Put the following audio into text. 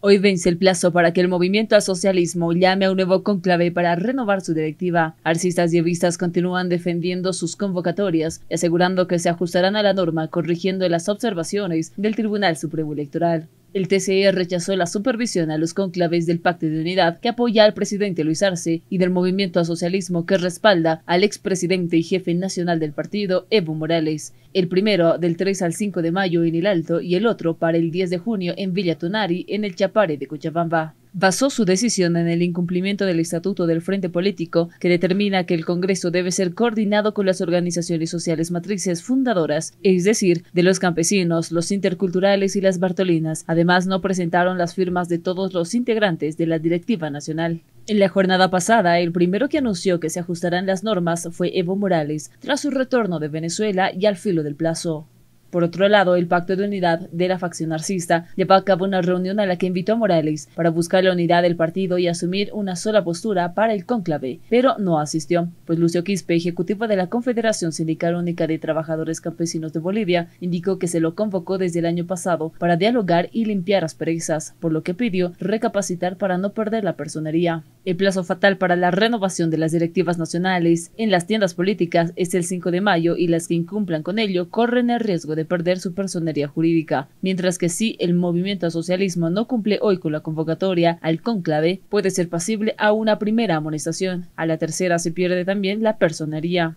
Hoy vence el plazo para que el movimiento al socialismo llame a un nuevo conclave para renovar su directiva. Arcistas y evistas continúan defendiendo sus convocatorias y asegurando que se ajustarán a la norma corrigiendo las observaciones del Tribunal Supremo Electoral. El TCE rechazó la supervisión a los conclaves del Pacto de Unidad que apoya al presidente Luis Arce y del movimiento a socialismo que respalda al expresidente y jefe nacional del partido, Evo Morales. El primero del 3 al 5 de mayo en El Alto y el otro para el 10 de junio en Villa Tonari, en el Chapare de Cochabamba basó su decisión en el incumplimiento del estatuto del Frente Político, que determina que el Congreso debe ser coordinado con las organizaciones sociales matrices fundadoras, es decir, de los campesinos, los interculturales y las bartolinas. Además, no presentaron las firmas de todos los integrantes de la directiva nacional. En la jornada pasada, el primero que anunció que se ajustarán las normas fue Evo Morales, tras su retorno de Venezuela y al filo del plazo. Por otro lado, el Pacto de Unidad de la facción narcista lleva a cabo una reunión a la que invitó a Morales para buscar la unidad del partido y asumir una sola postura para el cónclave, pero no asistió, pues Lucio Quispe, ejecutivo de la Confederación Sindical Única de Trabajadores Campesinos de Bolivia, indicó que se lo convocó desde el año pasado para dialogar y limpiar asperezas, por lo que pidió recapacitar para no perder la personería. El plazo fatal para la renovación de las directivas nacionales en las tiendas políticas es el 5 de mayo y las que incumplan con ello corren el riesgo de de perder su personería jurídica, mientras que si el movimiento socialismo no cumple hoy con la convocatoria al cónclave, puede ser pasible a una primera amonestación, a la tercera se pierde también la personería.